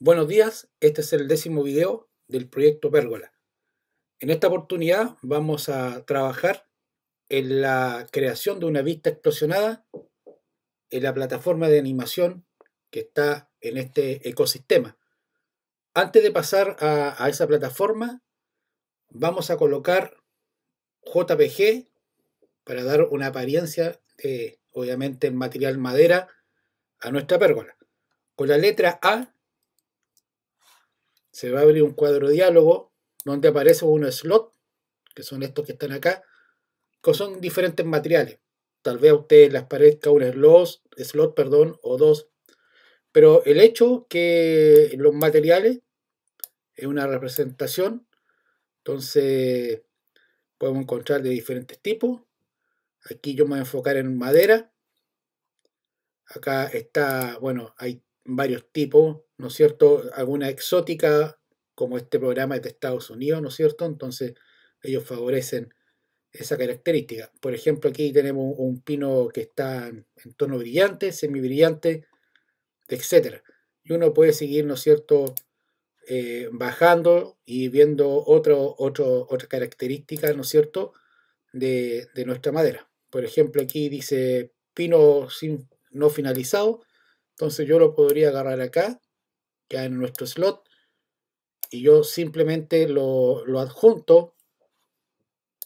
Buenos días, este es el décimo video del proyecto Pérgola. En esta oportunidad vamos a trabajar en la creación de una vista explosionada en la plataforma de animación que está en este ecosistema. Antes de pasar a, esa plataforma, vamos a colocar JPG para dar una apariencia obviamente, en material madera a nuestra pérgola. Con la letra A se va a abrir un cuadro de diálogo donde aparece uno slot, que son estos que están acá, que son diferentes materiales. Tal vez a ustedes les parezca un slot, slot perdón, o dos, pero el hecho que los materiales es una representación, entonces podemos encontrar de diferentes tipos. Aquí yo me voy a enfocar en madera. Acá está, bueno, hay varios tipos, ¿no es cierto? Alguna exótica, como este programa es de Estados Unidos, ¿no es cierto? Entonces ellos favorecen esa característica. Por ejemplo, aquí tenemos un pino que está en tono brillante, semibrillante, etc. Y uno puede seguir, ¿no es cierto?, eh, bajando y viendo otro, otro, otra característica, ¿no es cierto?, de, de nuestra madera. Por ejemplo, aquí dice pino sin, no finalizado, entonces yo lo podría agarrar acá, ya en nuestro slot, y yo simplemente lo, adjunto,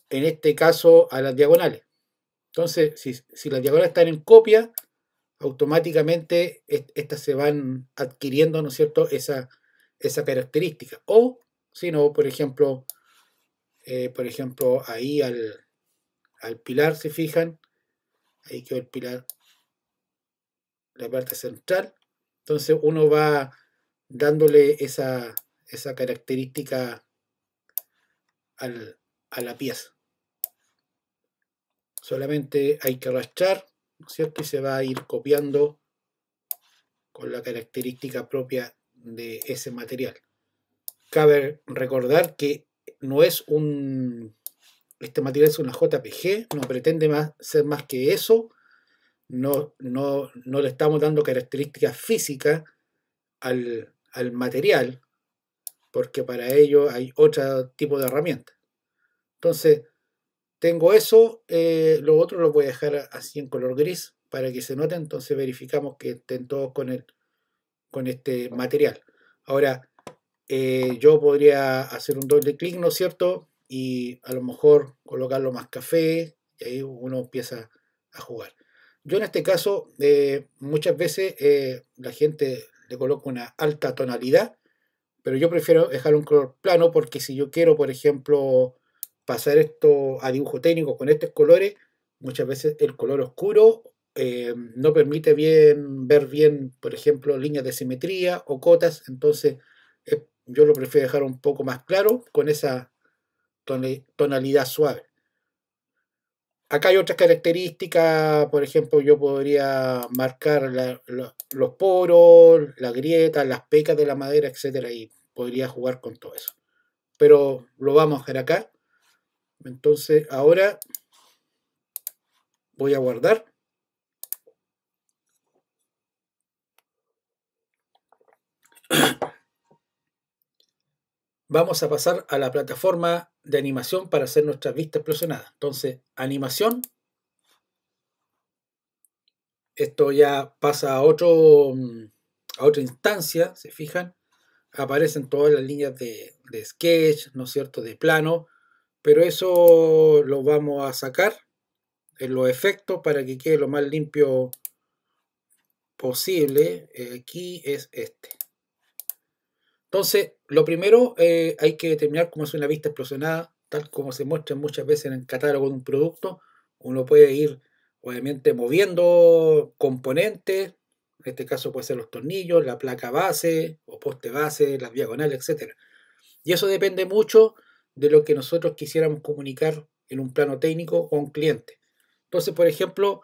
en este caso, a las diagonales. Entonces, si, las diagonales están en copia, automáticamente estas se van adquiriendo, ¿no es cierto?, esa, esa característica. O, si no, por ejemplo, eh, por ejemplo, ahí al, al pilar, se fijan, ahí quedó el pilar la parte central. Entonces uno va dándole esa, característica a la pieza. Solamente hay que arrastrar, cierto? Y se va a ir copiando con la característica propia de ese material. Cabe recordar que no es un... Este material es una JPG, no pretende más, ser más que eso, no, no, no le estamos dando características físicas al, material, porque para ello hay otro tipo de herramienta. Entonces, tengo eso, eh, lo otro lo voy a dejar así en color gris para que se note, entonces verificamos que estén todos con, con este material. Ahora, eh, yo podría hacer un doble clic, ¿no es cierto? Y a lo mejor colocarlo más café, y ahí uno empieza a jugar. Yo en este caso, eh, muchas veces eh, la gente le coloca una alta tonalidad, pero yo prefiero dejar un color plano porque si yo quiero, por ejemplo, pasar esto a dibujo técnico con estos colores, muchas veces el color oscuro eh, no permite bien ver bien, por ejemplo, líneas de simetría o cotas, entonces yo lo prefiero dejar un poco más claro con esa tonalidad suave. Acá hay otras características, por ejemplo, yo podría marcar los poros, las grietas, las pecas de la madera, etcétera, y podría jugar con todo eso. Pero lo vamos a hacer acá. Entonces, ahora voy a guardar. Vamos a pasar a la plataforma de animación para hacer nuestra vista explosionada. Entonces, animación. Esto ya pasa a, otro, mm, a otra instancia, se fijan. Aparecen todas las líneas de, de sketch, ¿no es cierto?, de plano. Pero eso lo vamos a sacar en los efectos para que quede lo más limpio posible. Eh, aquí es este. Entonces, lo primero eh, hay que determinar cómo es una vista explosionada, tal como se muestra muchas veces en el catálogo de un producto. Uno puede ir, obviamente, moviendo componentes, en este caso puede ser los tornillos, la placa base o poste base, las diagonales, etc. Y eso depende mucho de lo que nosotros quisiéramos comunicar en un plano técnico o un cliente. Entonces, por ejemplo,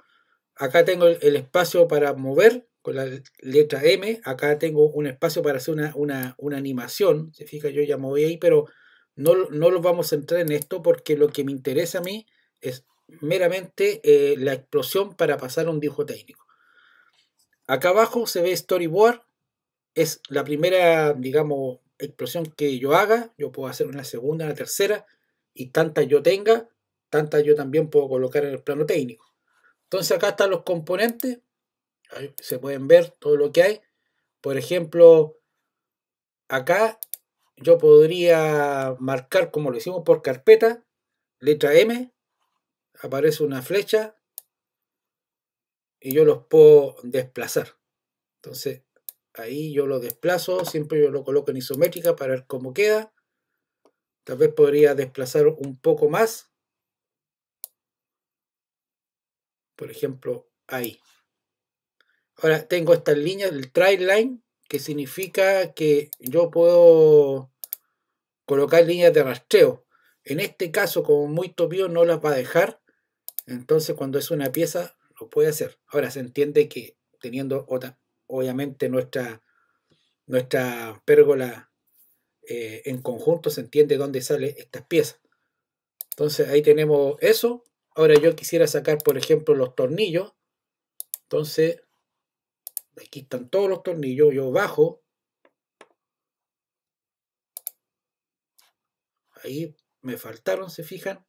acá tengo el, espacio para mover con la letra M. Acá tengo un espacio para hacer una, animación. Se fija, yo ya moví ahí, pero no, no los vamos a entrar en esto porque lo que me interesa a mí es meramente eh, la explosión para pasar un dibujo técnico. Acá abajo se ve storyboard. Es la primera, digamos, explosión que yo haga. Yo puedo hacer una segunda, una tercera. Y tantas yo tenga, tantas yo también puedo colocar en el plano técnico. Entonces acá están los componentes se pueden ver todo lo que hay. Por ejemplo, acá yo podría marcar como lo hicimos por carpeta, letra M, aparece una flecha y yo los puedo desplazar. Entonces ahí yo lo desplazo, siempre yo lo coloco en isométrica para ver cómo queda. Tal vez podría desplazar un poco más. Por ejemplo, ahí. Ahora tengo estas líneas, del trail line, que significa que yo puedo colocar líneas de rastreo. En este caso, como muy topío, no las va a dejar. Entonces, cuando es una pieza, lo puede hacer. Ahora se entiende que teniendo otra, obviamente nuestra, nuestra pérgola eh, en conjunto, se entiende dónde sale estas piezas. Entonces, ahí tenemos eso. Ahora yo quisiera sacar, por ejemplo, los tornillos. Entonces, Aquí están todos los tornillos. Yo bajo. Ahí me faltaron, se fijan.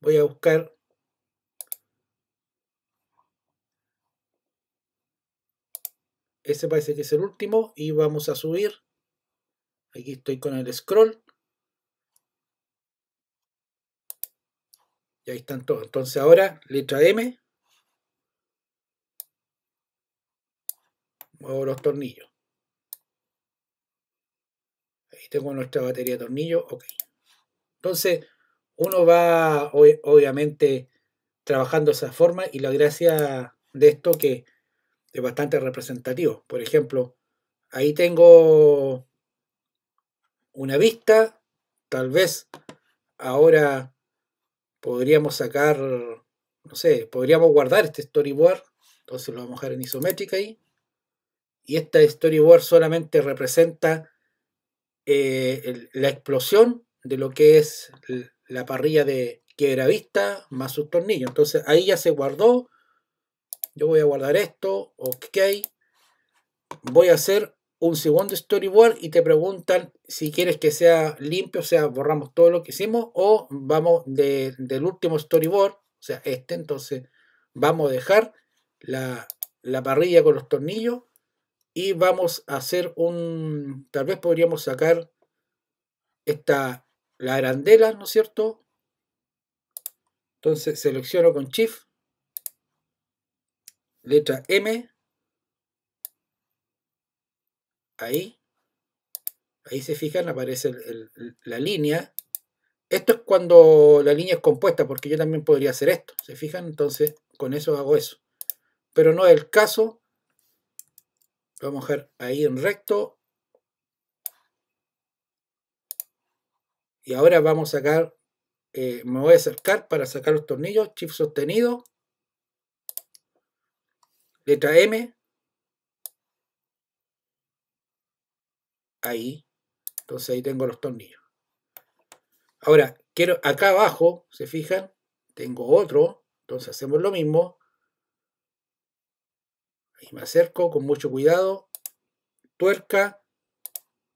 Voy a buscar. Ese parece que es el último. Y vamos a subir. Aquí estoy con el scroll. Y ahí están todos. Entonces ahora, letra M, muevo los tornillos. Ahí tengo nuestra batería de tornillos ok. Entonces, uno va obviamente trabajando esa forma y la gracia de esto que es bastante representativo. Por ejemplo, ahí tengo una vista, tal vez ahora podríamos sacar, no sé, podríamos guardar este storyboard, entonces lo vamos a dejar en isométrica ahí, y esta storyboard solamente representa eh, la explosión de lo que es la parrilla de vista más sus tornillos. Entonces ahí ya se guardó. Yo voy a guardar esto. Ok. Voy a hacer un segundo storyboard y te preguntan si quieres que sea limpio, o sea, borramos todo lo que hicimos o vamos del último storyboard, o sea, este, entonces vamos a dejar la, la parrilla con los tornillos y vamos a hacer un, tal vez podríamos sacar esta, la arandela, ¿no es cierto? Entonces selecciono con Shift, letra M, ahí, ahí se fijan, aparece la línea. Esto es cuando la línea es compuesta, porque yo también podría hacer esto, ¿se fijan? Entonces con eso hago eso. Pero no es el caso, Vamos a dejar ahí en recto. Y ahora vamos a sacar, eh, me voy a acercar para sacar los tornillos, chip sostenido, letra M, ahí, entonces ahí tengo los tornillos. Ahora, quiero acá abajo, se fijan, tengo otro, entonces hacemos lo mismo, me acerco con mucho cuidado, tuerca,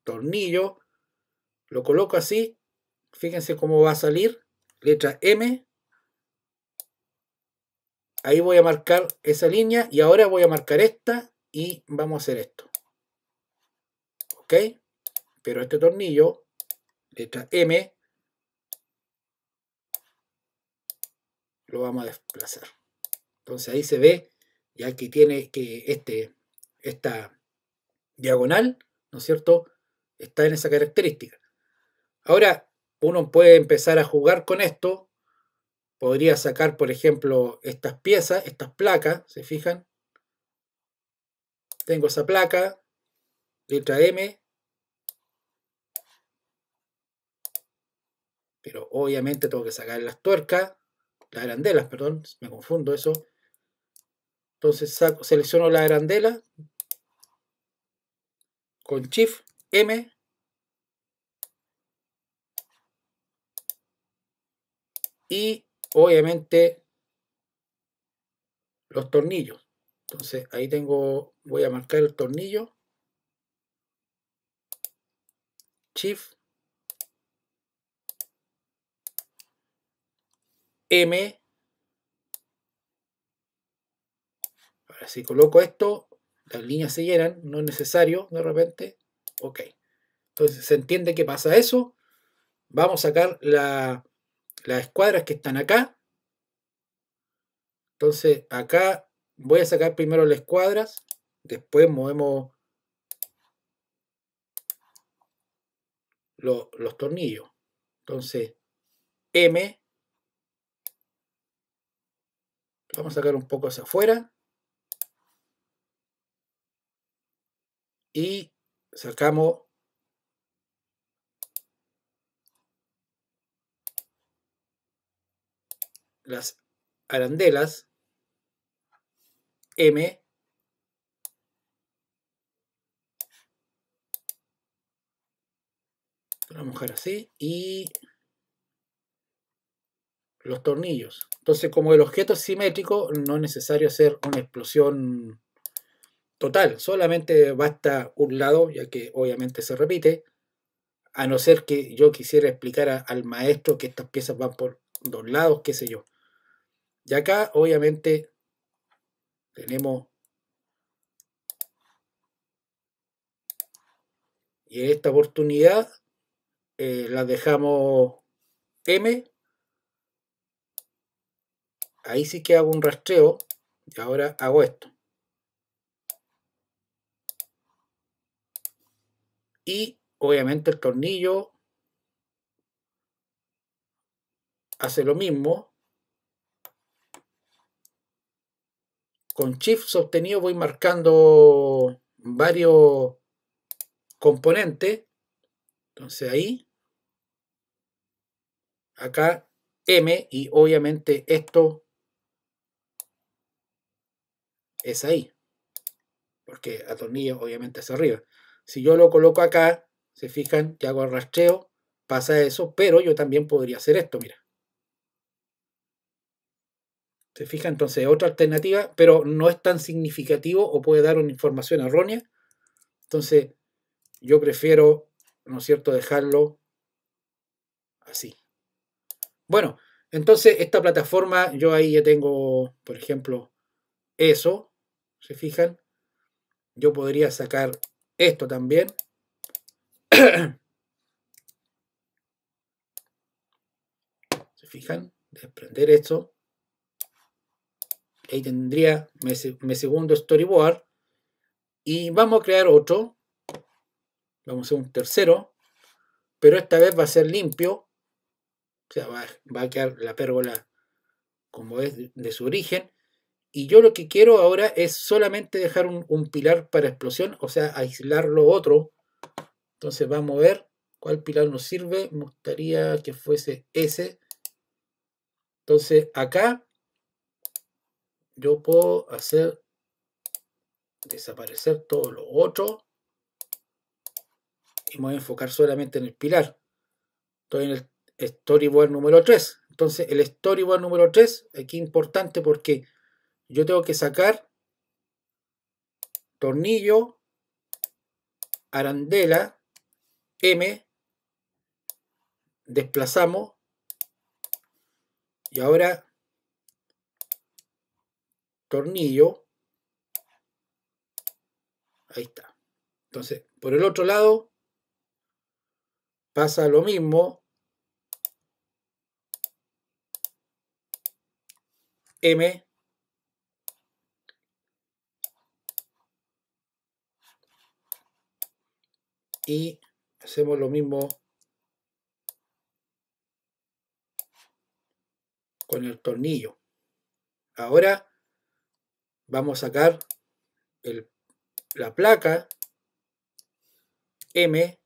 tornillo, lo coloco así, fíjense cómo va a salir, letra M, ahí voy a marcar esa línea y ahora voy a marcar esta y vamos a hacer esto, ok, pero este tornillo, letra M, lo vamos a desplazar, entonces ahí se ve ya que tiene que este, esta diagonal, ¿no es cierto?, está en esa característica. Ahora, uno puede empezar a jugar con esto. Podría sacar, por ejemplo, estas piezas, estas placas, ¿se fijan? Tengo esa placa, letra M. Pero obviamente tengo que sacar las tuercas, las arandelas, perdón, me confundo eso. Entonces selecciono la arandela con Shift M. Y obviamente los tornillos. Entonces ahí tengo, voy a marcar el tornillo. Shift M si coloco esto, las líneas se llenan, no es necesario de repente. Ok. Entonces se entiende que pasa eso. Vamos a sacar las escuadras que están acá. Entonces acá voy a sacar primero las escuadras. Después movemos los tornillos. Entonces M. Vamos a sacar un poco hacia afuera. y sacamos las arandelas M la mujer así y los tornillos entonces como el objeto es simétrico no es necesario hacer una explosión total, solamente basta un lado, ya que obviamente se repite, a no ser que yo quisiera explicar al maestro que estas piezas van por dos lados, qué sé yo. Y acá obviamente tenemos... Y en esta oportunidad eh, las dejamos M. Ahí sí que hago un rastreo y ahora hago esto. y obviamente el tornillo hace lo mismo. Con shift sostenido voy marcando varios componentes. Entonces ahí, acá M y obviamente esto es ahí. Porque tornillo obviamente es arriba. Si yo lo coloco acá, se fijan que hago el rastreo, pasa eso, pero yo también podría hacer esto, mira. ¿Se fijan, Entonces, otra alternativa, pero no es tan significativo o puede dar una información errónea. Entonces, yo prefiero, ¿no es cierto?, dejarlo así. Bueno, entonces esta plataforma, yo ahí ya tengo, por ejemplo, eso, ¿se fijan? Yo podría sacar esto también. ¿Se fijan? Desprender esto. Ahí tendría mi, segundo storyboard. Y vamos a crear otro. Vamos a hacer un tercero. Pero esta vez va a ser limpio. O sea, va, va a quedar la pérgola como es de su origen. Y yo lo que quiero ahora es solamente dejar un, pilar para explosión, o sea, aislar lo otro. Entonces vamos a ver cuál pilar nos sirve. Me gustaría que fuese ese. Entonces acá yo puedo hacer desaparecer todo lo otro. Y me voy a enfocar solamente en el pilar. Estoy en el storyboard número 3. Entonces el storyboard número 3, aquí importante porque yo tengo que sacar tornillo, arandela, M, desplazamos y ahora tornillo, ahí está. Entonces, por el otro lado pasa lo mismo. M y hacemos lo mismo con el tornillo. Ahora vamos a sacar el, la placa M.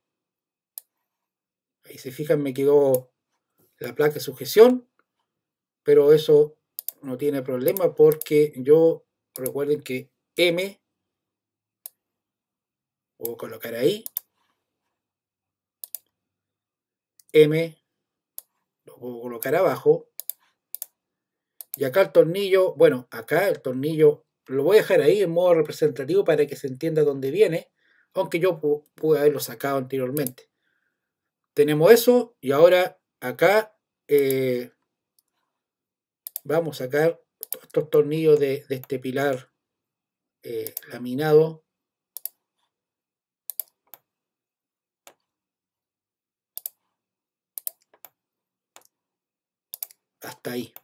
Ahí se fijan, me quedó la placa de sujeción, pero eso no tiene problema porque yo recuerden que M, voy a colocar ahí, M, lo puedo colocar abajo. Y acá el tornillo, bueno, acá el tornillo lo voy a dejar ahí en modo representativo para que se entienda dónde viene, aunque yo pude haberlo sacado anteriormente. Tenemos eso y ahora acá eh, vamos a sacar estos tornillos de, este pilar eh, laminado hasta ahí.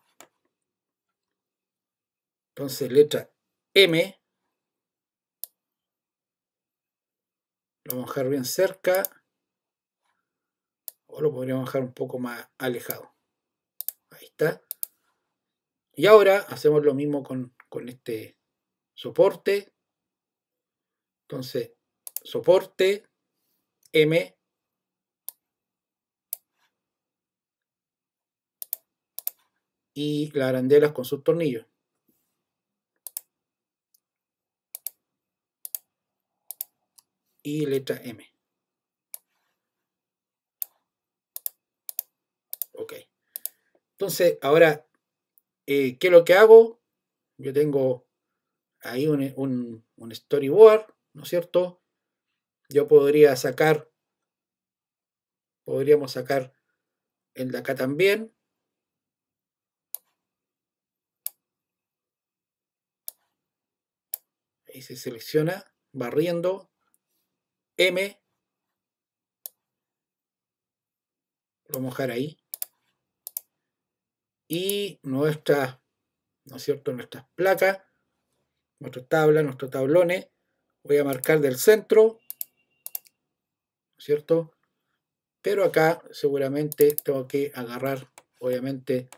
Entonces, letra M. Lo vamos a dejar bien cerca. O lo podríamos dejar un poco más alejado. Ahí está. Y ahora hacemos lo mismo con, con este soporte. Entonces, soporte M y las arandelas con sus tornillos. Y letra M. Ok. Entonces, ahora, eh, ¿qué es lo que hago? Yo tengo ahí un, un, un storyboard, ¿no es cierto? Yo podría sacar, podríamos sacar el de acá también, y se selecciona barriendo M. Lo vamos a dejar ahí. Y nuestra, ¿no es cierto? Nuestras placas, nuestra tabla, nuestros tablones. Voy a marcar del centro, cierto? Pero acá seguramente tengo que agarrar, obviamente,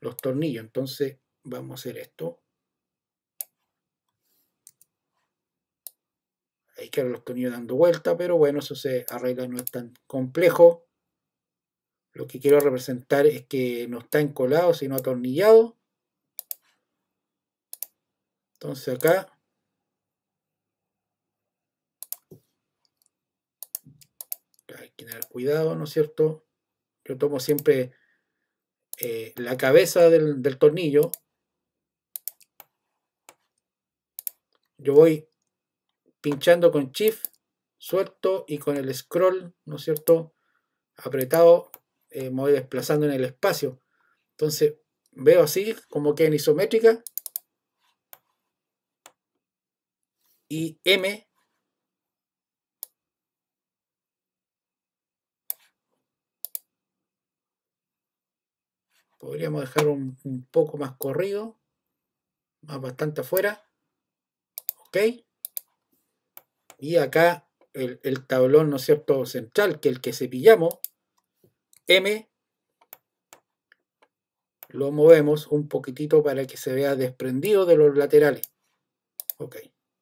los tornillos. Entonces vamos a hacer esto. que quedan los tornillos dando vuelta, pero bueno, eso se arregla, no es tan complejo. Lo que quiero representar es que no está encolado, sino atornillado. Entonces acá hay que tener cuidado, ¿no es cierto? Yo tomo siempre eh, la cabeza del, tornillo. Yo voy pinchando con shift suelto y con el scroll, ¿no es cierto?, apretado, eh, me voy desplazando en el espacio. Entonces veo así como que en isométrica y M podríamos dejar un, un poco más corrido, más bastante afuera, ok. Y acá el, tablón, ¿no es cierto?, central, que el que cepillamos, M, lo movemos un poquitito para que se vea desprendido de los laterales. Ok,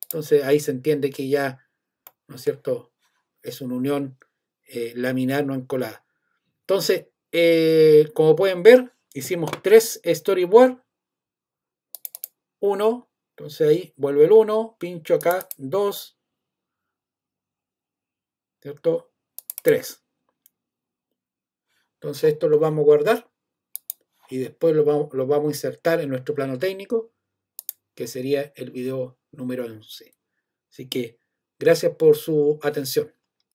entonces ahí se entiende que ya, ¿no es cierto?, es una unión eh, laminar no encolada. Entonces, eh, como pueden ver, hicimos tres storyboard. Uno, entonces ahí vuelve el 1, pincho acá, 2, ¿cierto? 3. Entonces esto lo vamos a guardar y después lo vamos, lo vamos a insertar en nuestro plano técnico, que sería el video número 11. Así que gracias por su atención.